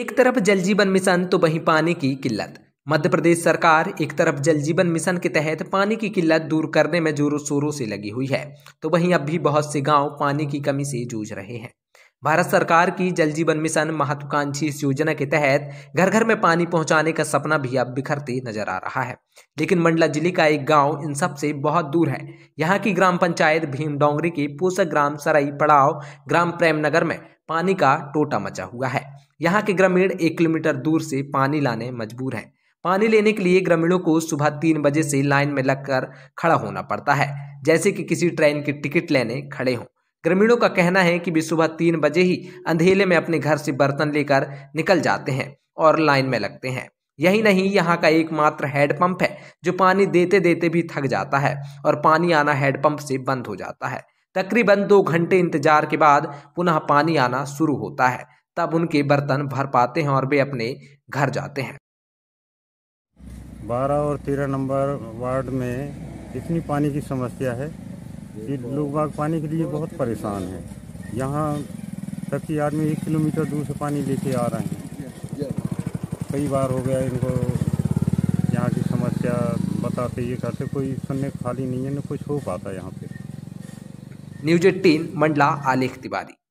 एक तरफ जल जीवन मिशन तो वहीं पानी की किल्लत मध्य प्रदेश सरकार एक तरफ जल जीवन मिशन के तहत पानी की किल्लत दूर करने में जोरों शोरों से लगी हुई है तो वहीं अब भी बहुत से गांव पानी की कमी से जूझ रहे हैं भारत सरकार की जल जीवन मिशन महत्वाकांक्षी इस योजना के तहत घर घर में पानी पहुंचाने का सपना भी अब बिखरते नजर आ रहा है लेकिन मंडला जिले का एक गांव इन सब से बहुत दूर है यहाँ की ग्राम पंचायत भीम डोंगरी के पोषक ग्राम सराई पड़ाव ग्राम प्रेमनगर में पानी का टोटा मचा हुआ है यहाँ के ग्रामीण एक किलोमीटर दूर से पानी लाने मजबूर हैं पानी लेने के लिए ग्रामीणों को सुबह तीन बजे से लाइन में लगकर खड़ा होना पड़ता है जैसे कि किसी ट्रेन की टिकट लेने खड़े हों ग्रामीणों का कहना है कि वे सुबह तीन बजे ही अंधेले में अपने घर से बर्तन लेकर निकल जाते हैं और लाइन में लगते हैं यही नहीं यहाँ का एकमात्र हैडपम्प है जो पानी देते देते भी थक जाता है और पानी आना हैडपम्प से बंद हो जाता है तकरीबन दो घंटे इंतजार के बाद पुनः पानी आना शुरू होता है तब उनके बर्तन भर पाते हैं और वे अपने घर जाते हैं बारह और तेरह नंबर वार्ड में इतनी पानी की समस्या है कि लोग बाग पानी के लिए बहुत परेशान हैं यहाँ तक कि आदमी एक किलोमीटर दूर से पानी लेके आ रहे हैं कई बार हो गया इनको यहाँ की समस्या बताते ये कहते कोई सुनने खाली नहीं है ना कुछ हो पाता यहाँ पे न्यूज एट्टीन मंडला आलेख तिवारी